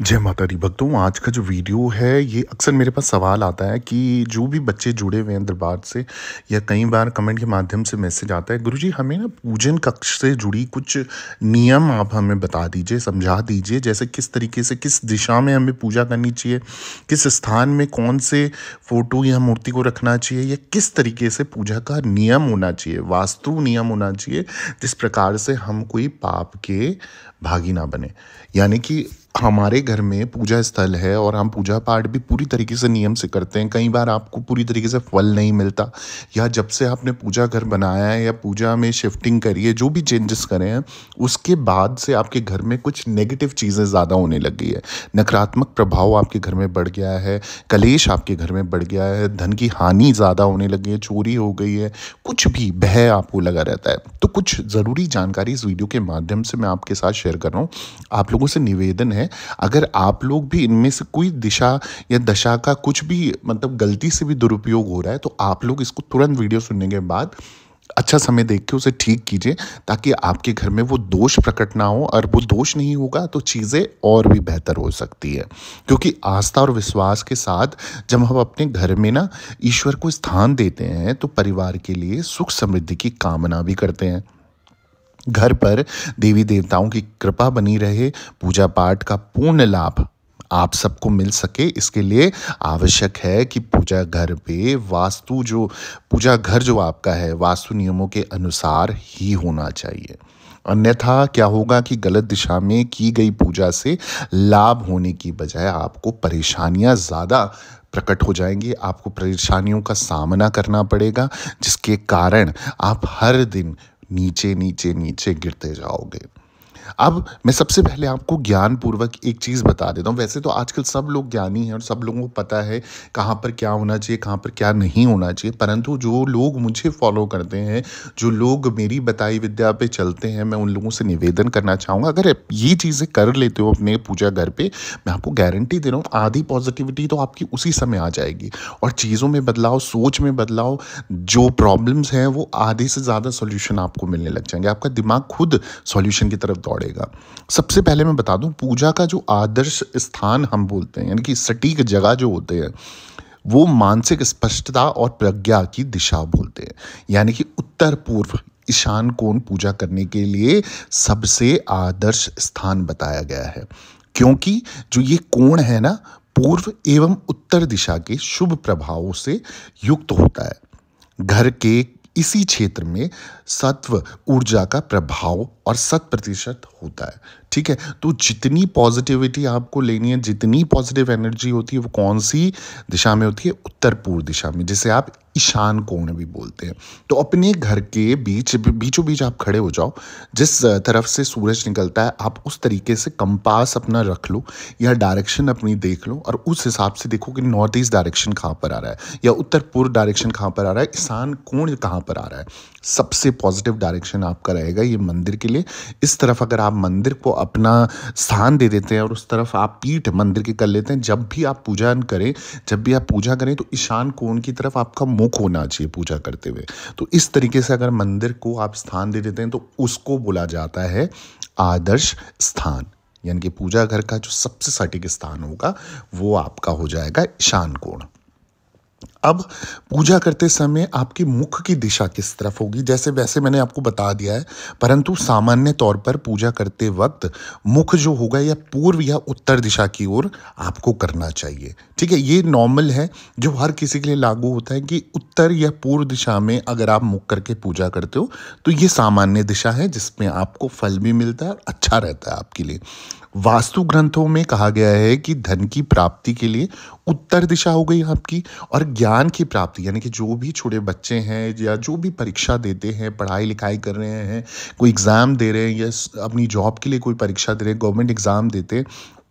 जय माता दी भक्तों आज का जो वीडियो है ये अक्सर मेरे पास सवाल आता है कि जो भी बच्चे जुड़े हुए हैं दरबार से या कई बार कमेंट के माध्यम से मैसेज आता है गुरुजी हमें ना पूजन कक्ष से जुड़ी कुछ नियम आप हमें बता दीजिए समझा दीजिए जैसे किस तरीके से किस दिशा में हमें पूजा करनी चाहिए किस स्थान में कौन से फ़ोटो या मूर्ति को रखना चाहिए या किस तरीके से पूजा का नियम होना चाहिए वास्तु नियम होना चाहिए जिस प्रकार से हम कोई पाप के भागी ना बने यानी कि हमारे घर में पूजा स्थल है और हम पूजा पाठ भी पूरी तरीके से नियम से करते हैं कई बार आपको पूरी तरीके से फल नहीं मिलता या जब से आपने पूजा घर बनाया है या पूजा में शिफ्टिंग करी है जो भी चेंजेस करें हैं उसके बाद से आपके घर में कुछ नेगेटिव चीज़ें ज़्यादा होने लग गई है नकारात्मक प्रभाव आपके घर में बढ़ गया है कलेश आपके घर में बढ़ गया है धन की हानि ज़्यादा होने लगी है चोरी हो गई है कुछ भी भय आपको लगा रहता है तो कुछ ज़रूरी जानकारी इस वीडियो के माध्यम से मैं आपके साथ शेयर कर रहा हूँ आप लोगों से निवेदन है है अगर आप लोग भी इनमें से कोई दिशा या दशा का कुछ भी मतलब गलती से भी दुरुपयोग हो रहा है तो आप लोग इसको तुरंत वीडियो सुनने के बाद अच्छा समय देख के उसे ठीक कीजिए ताकि आपके घर में वो दोष प्रकट ना हो और वो दोष नहीं होगा तो चीज़ें और भी बेहतर हो सकती है क्योंकि आस्था और विश्वास के साथ जब हम अपने घर में ना ईश्वर को स्थान देते हैं तो परिवार के लिए सुख समृद्धि की कामना भी करते हैं घर पर देवी देवताओं की कृपा बनी रहे पूजा पाठ का पूर्ण लाभ आप सबको मिल सके इसके लिए आवश्यक है कि पूजा घर पे वास्तु जो पूजा घर जो आपका है वास्तु नियमों के अनुसार ही होना चाहिए अन्यथा क्या होगा कि गलत दिशा में की गई पूजा से लाभ होने की बजाय आपको परेशानियां ज़्यादा प्रकट हो जाएंगी आपको परेशानियों का सामना करना पड़ेगा जिसके कारण आप हर दिन नीचे नीचे नीचे गिरते जाओगे अब मैं सबसे पहले आपको ज्ञानपूर्वक एक चीज़ बता देता हूँ वैसे तो आजकल सब लोग ज्ञानी हैं और सब लोगों को पता है कहाँ पर क्या होना चाहिए कहाँ पर क्या नहीं होना चाहिए परंतु जो लोग मुझे फॉलो करते हैं जो लोग मेरी बताई विद्या पे चलते हैं मैं उन लोगों से निवेदन करना चाहूँगा अगर ये चीज़ें कर लेते हो अपने पूजा घर पर मैं आपको गारंटी दे रहा हूँ आधी पॉजिटिविटी तो आपकी उसी समय आ जाएगी और चीज़ों में बदलाव सोच में बदलाव जो प्रॉब्लम्स हैं वो आधे से ज़्यादा सोल्यूशन आपको मिलने लग जाएंगे आपका दिमाग खुद सोल्यूशन की तरफ दौड़ दौड़ेगा सबसे पहले मैं बता दूं पूजा का जो आदर्श स्थान हम बोलते हैं यानी कि सटीक जगह जो होते हैं वो मानसिक स्पष्टता और प्रज्ञा की दिशा बोलते हैं यानी कि उत्तर पूर्व ईशान कोण पूजा करने के लिए सबसे आदर्श स्थान बताया गया है क्योंकि जो ये कोण है ना पूर्व एवं उत्तर दिशा के शुभ प्रभावों से युक्त होता है घर के इसी क्षेत्र में सत्व ऊर्जा का प्रभाव और शत प्रतिशत होता है ठीक है तो जितनी पॉजिटिविटी आपको लेनी है जितनी पॉजिटिव एनर्जी होती है वो कौन सी दिशा में होती है उत्तर पूर्व दिशा में जिसे आप ईशान कोण भी बोलते हैं तो अपने घर के बीच बीचों बीच आप खड़े हो जाओ जिस तरफ से सूरज निकलता है आप उस तरीके से कंपास अपना रख लो या डायरेक्शन अपनी देख लो और उस हिसाब से देखो कि नॉर्थ ईस्ट डायरेक्शन कहाँ पर आ रहा है या उत्तर पूर्व डायरेक्शन कहाँ पर आ रहा है ईशान कोण कहाँ पर आ रहा है सबसे पॉजिटिव डायरेक्शन आपका रहेगा ये मंदिर के लिए इस तरफ अगर आप मंदिर को अपना स्थान दे देते हैं और उस तरफ आप पीठ मंदिर के कर लेते हैं जब भी आप पूजा करें जब भी आप पूजा करें तो ईशान कोण की तरफ आपका मुंह नहीं खोना चाहिए पूजा करते हुए तो इस तरीके से अगर मंदिर को आप स्थान दे देते हैं तो उसको बोला जाता है आदर्श स्थान यानी कि पूजा घर का जो सबसे सटीक स्थान होगा वो आपका हो जाएगा ईशान कोण अब पूजा करते समय आपके मुख की दिशा किस तरफ होगी जैसे वैसे मैंने आपको बता दिया है परंतु सामान्य तौर पर पूजा करते वक्त मुख जो होगा या पूर्व या उत्तर दिशा की ओर आपको करना चाहिए ठीक है ये नॉर्मल है जो हर किसी के लिए लागू होता है कि उत्तर या पूर्व दिशा में अगर आप मुख करके पूजा करते हो तो ये सामान्य दिशा है जिसमें आपको फल भी मिलता है और अच्छा रहता है आपके लिए वास्तु ग्रंथों में कहा गया है कि धन की प्राप्ति के लिए उत्तर दिशा हो गई आपकी और ज्ञान की प्राप्ति यानी कि जो भी छोटे बच्चे हैं या जो भी परीक्षा देते हैं पढ़ाई लिखाई कर रहे हैं कोई एग्ज़ाम दे रहे हैं या अपनी जॉब के लिए कोई परीक्षा दे रहे हैं गवर्नमेंट एग्ज़ाम देते हैं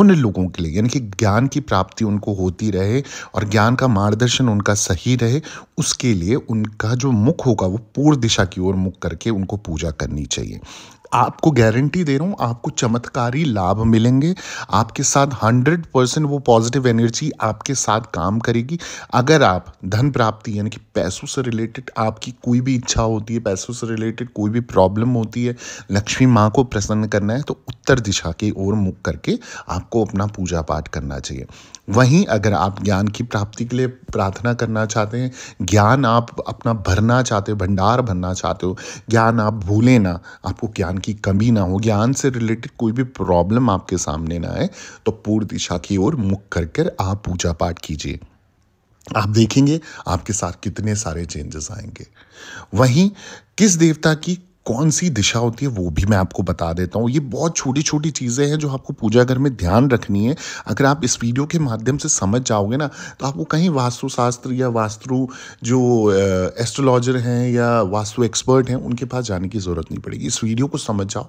उन लोगों के लिए यानी कि ज्ञान की प्राप्ति उनको होती रहे और ज्ञान का मार्गदर्शन उनका सही रहे उसके लिए उनका जो मुख होगा वो पूर्व दिशा की ओर मुख करके उनको पूजा करनी चाहिए आपको गारंटी दे रहा हूँ आपको चमत्कारी लाभ मिलेंगे आपके साथ हंड्रेड परसेंट वो पॉजिटिव एनर्जी आपके साथ काम करेगी अगर आप धन प्राप्ति यानी कि पैसों से रिलेटेड आपकी कोई भी इच्छा होती है पैसों से रिलेटेड कोई भी प्रॉब्लम होती है लक्ष्मी माँ को प्रसन्न करना है तो उत्तर दिशा की ओर मुख करके आपको अपना पूजा पाठ करना चाहिए वहीं अगर आप ज्ञान की प्राप्ति के लिए प्रार्थना करना चाहते हैं ज्ञान आप अपना भरना चाहते हो भंडार भरना चाहते हो ज्ञान आप भूलें ना आपको ज्ञान की कमी ना हो ज्ञान से रिलेटेड कोई भी प्रॉब्लम आपके सामने ना आए तो पूर्व दिशा की ओर मुख कर कर आप पूजा पाठ कीजिए आप देखेंगे आपके साथ कितने सारे चेंजेस आएंगे वहीं किस देवता की कौन सी दिशा होती है वो भी मैं आपको बता देता हूँ ये बहुत छोटी छोटी चीज़ें हैं जो आपको पूजा घर में ध्यान रखनी है अगर आप इस वीडियो के माध्यम से समझ जाओगे ना तो आपको कहीं वास्तुशास्त्र या वास्तु जो एस्ट्रोलॉजर हैं या वास्तु एक्सपर्ट हैं उनके पास जाने की ज़रूरत नहीं पड़ेगी इस वीडियो को समझ जाओ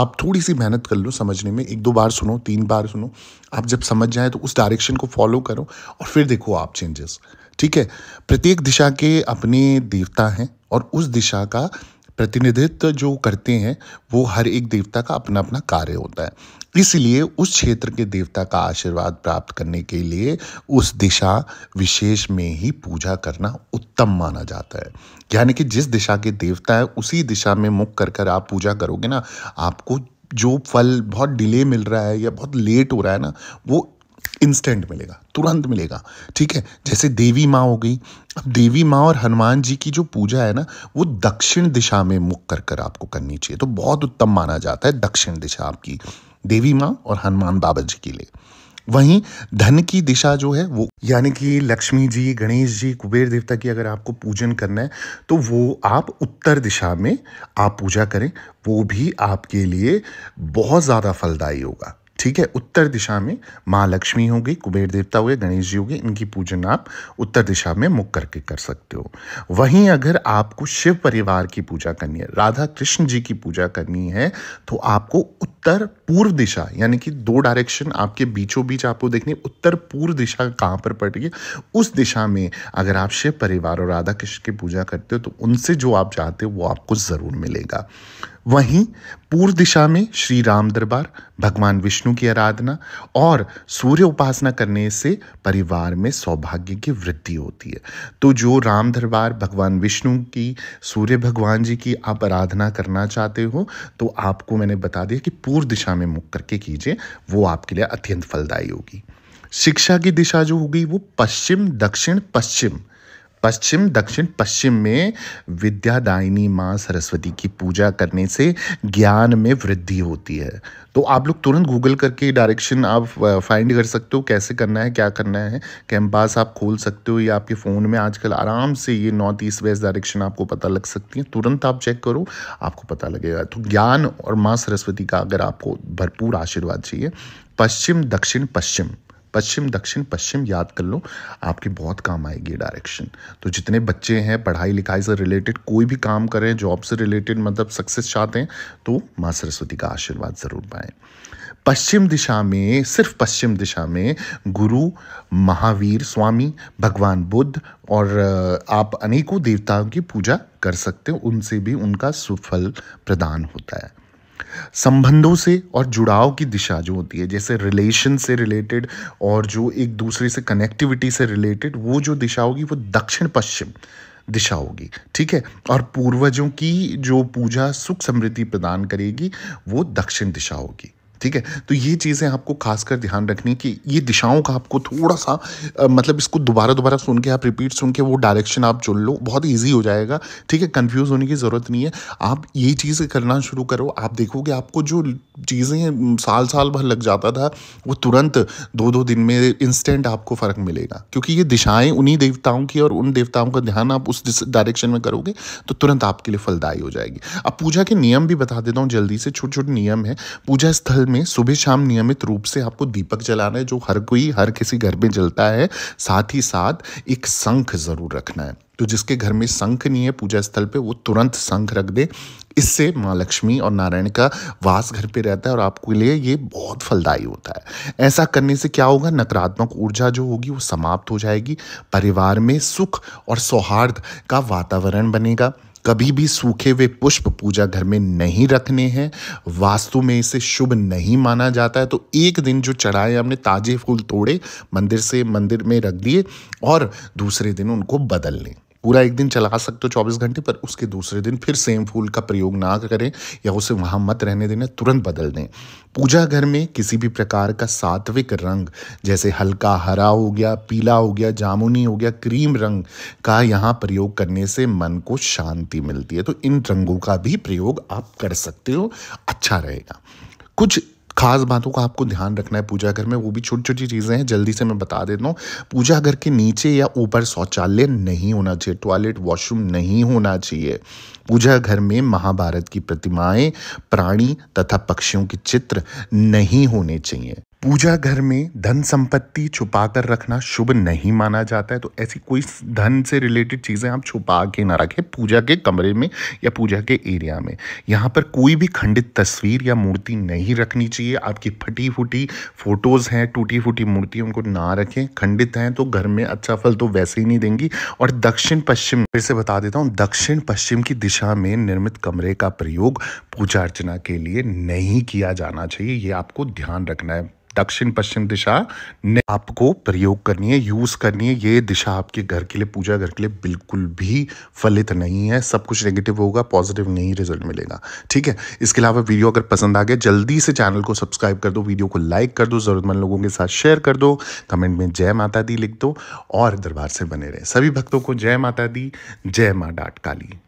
आप थोड़ी सी मेहनत कर लो समझने में एक दो बार सुनो तीन बार सुनो आप जब समझ जाएँ तो उस डायरेक्शन को फॉलो करो और फिर देखो आप चेंजेस ठीक है प्रत्येक दिशा के अपने देवता हैं और उस दिशा का प्रतिनिधित्व जो करते हैं वो हर एक देवता का अपना अपना कार्य होता है इसलिए उस क्षेत्र के देवता का आशीर्वाद प्राप्त करने के लिए उस दिशा विशेष में ही पूजा करना उत्तम माना जाता है यानी कि जिस दिशा के देवता है उसी दिशा में मुख कर कर आप पूजा करोगे ना आपको जो फल बहुत डिले मिल रहा है या बहुत लेट हो रहा है ना वो इंस्टेंट मिलेगा तुरंत मिलेगा ठीक है जैसे देवी माँ हो गई अब देवी माँ और हनुमान जी की जो पूजा है ना वो दक्षिण दिशा में मुख कर कर आपको करनी चाहिए तो बहुत उत्तम माना जाता है दक्षिण दिशा आपकी देवी माँ और हनुमान बाबा जी के लिए वहीं धन की दिशा जो है वो यानी कि लक्ष्मी जी गणेश जी कुबेर देवता की अगर आपको पूजन करना है तो वो आप उत्तर दिशा में आप पूजा करें वो भी आपके लिए बहुत ज़्यादा फलदायी होगा ठीक है उत्तर दिशा में माँ लक्ष्मी होगी कुबेर देवता हुए गणेश जी होगी इनकी पूजन आप उत्तर दिशा में मुख करके कर सकते हो वहीं अगर आपको शिव परिवार की पूजा करनी है राधा कृष्ण जी की पूजा करनी है तो आपको उत्तर पूर्व दिशा यानी कि दो डायरेक्शन आपके बीचों बीच आपको देखनी उत्तर पूर्व दिशा कहाँ पर पड़ रही है उस दिशा में अगर आप शिव परिवार और राधा कृष्ण की पूजा करते हो तो उनसे जो आप चाहते हो वो आपको ज़रूर मिलेगा वहीं पूर्व दिशा में श्री राम दरबार भगवान विष्णु की आराधना और सूर्य उपासना करने से परिवार में सौभाग्य की वृद्धि होती है तो जो राम दरबार भगवान विष्णु की सूर्य भगवान जी की आप आराधना करना चाहते हो तो आपको मैंने बता दिया कि पूर्व दिशा में मुख करके कीजिए वो आपके लिए अत्यंत फलदायी होगी शिक्षा की दिशा जो होगी वो पश्चिम दक्षिण पश्चिम पश्चिम दक्षिण पश्चिम में विद्यादायिनी माँ सरस्वती की पूजा करने से ज्ञान में वृद्धि होती है तो आप लोग तुरंत गूगल करके डायरेक्शन आप फाइंड कर सकते हो कैसे करना है क्या करना है कैंपास आप खोल सकते हो या आपके फ़ोन में आजकल आराम से ये नॉर्थ ईस्ट वेस्ट डायरेक्शन आपको पता लग सकती है तुरंत आप चेक करो आपको पता लगेगा तो ज्ञान और माँ सरस्वती का अगर आपको भरपूर आशीर्वाद चाहिए पश्चिम दक्षिण पश्चिम पश्चिम दक्षिण पश्चिम याद कर लो आपके बहुत काम आएगी डायरेक्शन तो जितने बच्चे हैं पढ़ाई लिखाई से रिलेटेड कोई भी काम करें जॉब से रिलेटेड मतलब सक्सेस चाहते हैं तो माँ सरस्वती का आशीर्वाद ज़रूर पाएं पश्चिम दिशा में सिर्फ पश्चिम दिशा में गुरु महावीर स्वामी भगवान बुद्ध और आप अनेकों देवताओं की पूजा कर सकते हो उनसे भी उनका सुफल प्रदान होता है संबंधों से और जुड़ाव की दिशा जो होती है जैसे रिलेशन से रिलेटेड और जो एक दूसरे से कनेक्टिविटी से रिलेटेड वो जो दिशा होगी वो दक्षिण पश्चिम दिशा होगी ठीक है और पूर्वजों की जो पूजा सुख समृद्धि प्रदान करेगी वो दक्षिण दिशा होगी ठीक है तो ये चीज़ें आपको खासकर ध्यान रखनी कि ये दिशाओं का आपको थोड़ा सा आ, मतलब इसको दोबारा दोबारा सुन के आप रिपीट सुन के वो डायरेक्शन आप चुन लो बहुत ईजी हो जाएगा ठीक है कन्फ्यूज़ होने की ज़रूरत नहीं है आप ये चीज़ करना शुरू करो आप देखोगे आपको जो चीज़ें साल साल भर लग जाता था वो तुरंत दो दो दिन में इंस्टेंट आपको फ़र्क मिलेगा क्योंकि ये दिशाएं उन्हीं देवताओं की और उन देवताओं का ध्यान आप उस डायरेक्शन में करोगे तो तुरंत आपके लिए फलदायी हो जाएगी अब पूजा के नियम भी बता देता हूँ जल्दी से छोटे छोटे नियम है पूजा स्थल में सुबह शाम नियमित रूप से आपको दीपक जलाना है जो हर कोई हर किसी घर में जलता है साथ ही साथ एक शंख ज़रूर रखना है तो जिसके घर में शंख नहीं है पूजा स्थल पे वो तुरंत शंख रख दे इससे माँ लक्ष्मी और नारायण का वास घर पे रहता है और आपके लिए ये बहुत फलदायी होता है ऐसा करने से क्या होगा नकारात्मक ऊर्जा जो होगी वो समाप्त हो जाएगी परिवार में सुख और सौहार्द का वातावरण बनेगा कभी भी सूखे हुए पुष्प पूजा घर में नहीं रखने हैं वास्तु में इसे शुभ नहीं माना जाता है तो एक दिन जो चढ़ाए हमने ताजे फूल तोड़े मंदिर से मंदिर में रख दिए और दूसरे दिन उनको बदल लें पूरा एक दिन चला सकते हो चौबीस घंटे पर उसके दूसरे दिन फिर सेम फूल का प्रयोग ना करें या उसे वहाँ मत रहने देना तुरंत बदल दें पूजा घर में किसी भी प्रकार का सात्विक रंग जैसे हल्का हरा हो गया पीला हो गया जामुनी हो गया क्रीम रंग का यहाँ प्रयोग करने से मन को शांति मिलती है तो इन रंगों का भी प्रयोग आप कर सकते हो अच्छा रहेगा कुछ खास बातों का आपको ध्यान रखना है पूजा घर में वो भी छोटी छोटी चीज़ें हैं जल्दी से मैं बता देता हूँ पूजा घर के नीचे या ऊपर शौचालय नहीं होना चाहिए टॉयलेट वॉशरूम नहीं होना चाहिए पूजा घर में महाभारत की प्रतिमाएं प्राणी तथा पक्षियों के चित्र नहीं होने चाहिए पूजा घर में धन संपत्ति छुपा कर रखना शुभ नहीं माना जाता है तो ऐसी कोई धन से रिलेटेड चीज़ें आप छुपा के ना रखें पूजा के कमरे में या पूजा के एरिया में यहाँ पर कोई भी खंडित तस्वीर या मूर्ति नहीं रखनी चाहिए आपकी फटी फूटी फोटोज़ हैं टूटी फूटी मूर्ति उनको ना रखें खंडित हैं तो घर में अच्छा फल तो वैसे ही नहीं देंगी और दक्षिण पश्चिम फिर से बता देता हूँ दक्षिण पश्चिम की दिशा में निर्मित कमरे का प्रयोग पूजा अर्चना के लिए नहीं किया जाना चाहिए ये आपको ध्यान रखना है दक्षिण पश्चिम दिशा ने आपको प्रयोग करनी है यूज करनी है ये दिशा आपके घर के लिए पूजा घर के लिए बिल्कुल भी फलित नहीं है सब कुछ नेगेटिव होगा पॉजिटिव नहीं रिजल्ट मिलेगा ठीक है इसके अलावा वीडियो अगर पसंद आ गया जल्दी से चैनल को सब्सक्राइब कर दो वीडियो को लाइक कर दो जरूरतमंद लोगों के साथ शेयर कर दो कमेंट में जय माता दी लिख दो और दरबार से बने रहे सभी भक्तों को जय माता दी जय माँ डाट काली